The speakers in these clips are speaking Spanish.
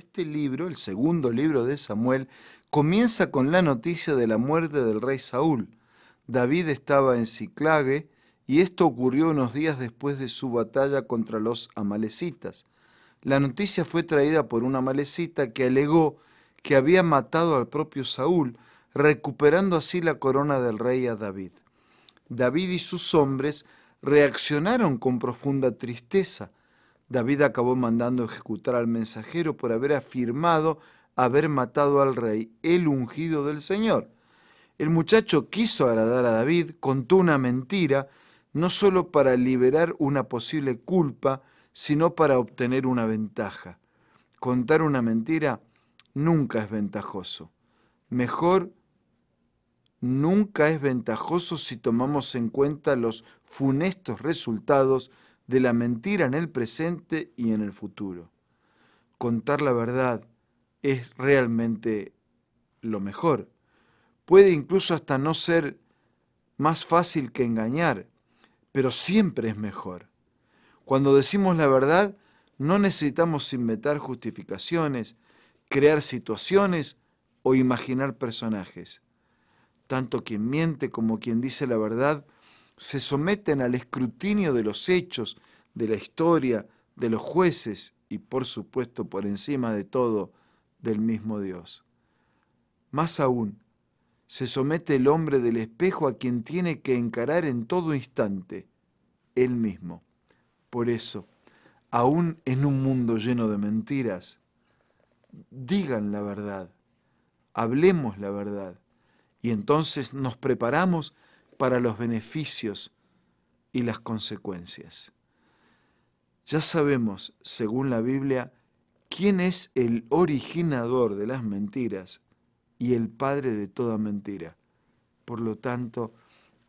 Este libro, el segundo libro de Samuel, comienza con la noticia de la muerte del rey Saúl. David estaba en Ciclague y esto ocurrió unos días después de su batalla contra los amalecitas. La noticia fue traída por un amalecita que alegó que había matado al propio Saúl, recuperando así la corona del rey a David. David y sus hombres reaccionaron con profunda tristeza, David acabó mandando ejecutar al mensajero por haber afirmado haber matado al rey, el ungido del Señor. El muchacho quiso agradar a David, contó una mentira, no solo para liberar una posible culpa, sino para obtener una ventaja. Contar una mentira nunca es ventajoso. Mejor nunca es ventajoso si tomamos en cuenta los funestos resultados de la mentira en el presente y en el futuro. Contar la verdad es realmente lo mejor. Puede incluso hasta no ser más fácil que engañar, pero siempre es mejor. Cuando decimos la verdad, no necesitamos inventar justificaciones, crear situaciones o imaginar personajes. Tanto quien miente como quien dice la verdad se someten al escrutinio de los hechos, de la historia, de los jueces y por supuesto por encima de todo del mismo Dios. Más aún, se somete el hombre del espejo a quien tiene que encarar en todo instante, él mismo. Por eso, aún en un mundo lleno de mentiras, digan la verdad, hablemos la verdad, y entonces nos preparamos para los beneficios y las consecuencias. Ya sabemos, según la Biblia, quién es el originador de las mentiras y el padre de toda mentira. Por lo tanto,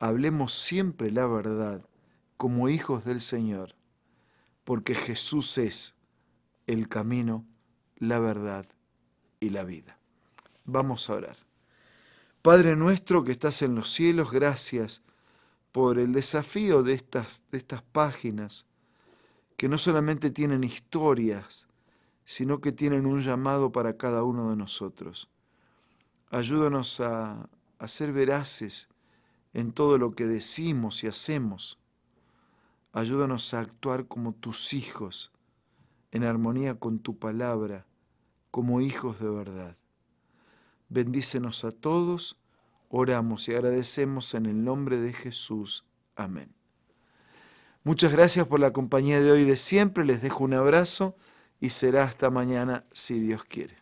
hablemos siempre la verdad como hijos del Señor, porque Jesús es el camino, la verdad y la vida. Vamos a orar. Padre nuestro que estás en los cielos, gracias por el desafío de estas, estas páginas, que no solamente tienen historias, sino que tienen un llamado para cada uno de nosotros. Ayúdanos a, a ser veraces en todo lo que decimos y hacemos. Ayúdanos a actuar como tus hijos, en armonía con tu palabra, como hijos de verdad. Bendícenos a todos, oramos y agradecemos en el nombre de Jesús. Amén. Muchas gracias por la compañía de hoy de siempre, les dejo un abrazo y será hasta mañana si Dios quiere.